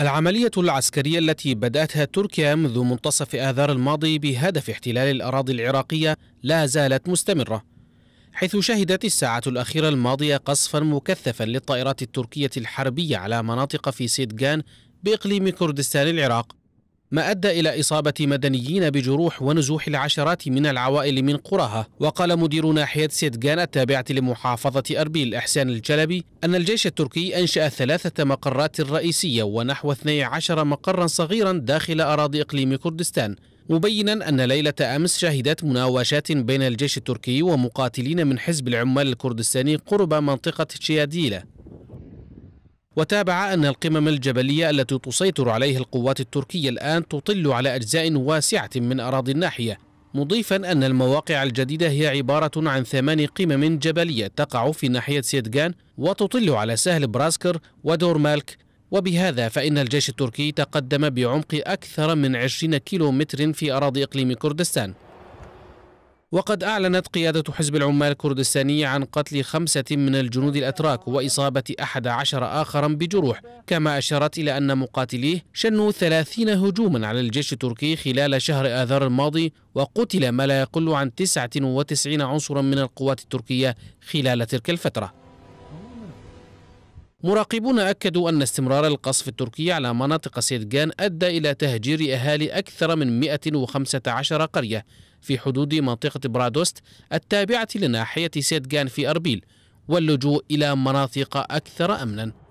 العملية العسكرية التي بدأتها تركيا منذ منتصف آذار الماضي بهدف احتلال الأراضي العراقية لا زالت مستمرة حيث شهدت الساعة الأخيرة الماضية قصفا مكثفا للطائرات التركية الحربية على مناطق في سيدجان بإقليم كردستان العراق ما أدى إلى إصابة مدنيين بجروح ونزوح العشرات من العوائل من قراها وقال مدير ناحية سيدغان التابعة لمحافظة أربيل إحسان الجلبي أن الجيش التركي أنشأ ثلاثة مقرات رئيسية ونحو 12 مقرا صغيرا داخل أراضي إقليم كردستان مبينا أن ليلة أمس شهدت مناوشات بين الجيش التركي ومقاتلين من حزب العمال الكردستاني قرب منطقة شياديلة وتابع أن القمم الجبلية التي تسيطر عليها القوات التركية الآن تطل على أجزاء واسعة من أراضي الناحية مضيفا أن المواقع الجديدة هي عبارة عن ثمان قمم جبلية تقع في ناحية سيدغان وتطل على سهل براسكر ودورمالك وبهذا فإن الجيش التركي تقدم بعمق أكثر من 20 كيلومتر في أراضي إقليم كردستان وقد أعلنت قيادة حزب العمال الكردستاني عن قتل خمسة من الجنود الأتراك وإصابة أحد عشر آخرا بجروح كما أشارت إلى أن مقاتليه شنوا ثلاثين هجوما على الجيش التركي خلال شهر آذار الماضي وقتل ما لا يقل عن 99 عنصرا من القوات التركية خلال تلك الفترة مراقبون أكدوا أن استمرار القصف التركي على مناطق سيدجان أدى إلى تهجير أهالي أكثر من 115 قرية في حدود منطقة برادوست التابعة لناحية سيدجان في أربيل واللجوء إلى مناطق أكثر أمناً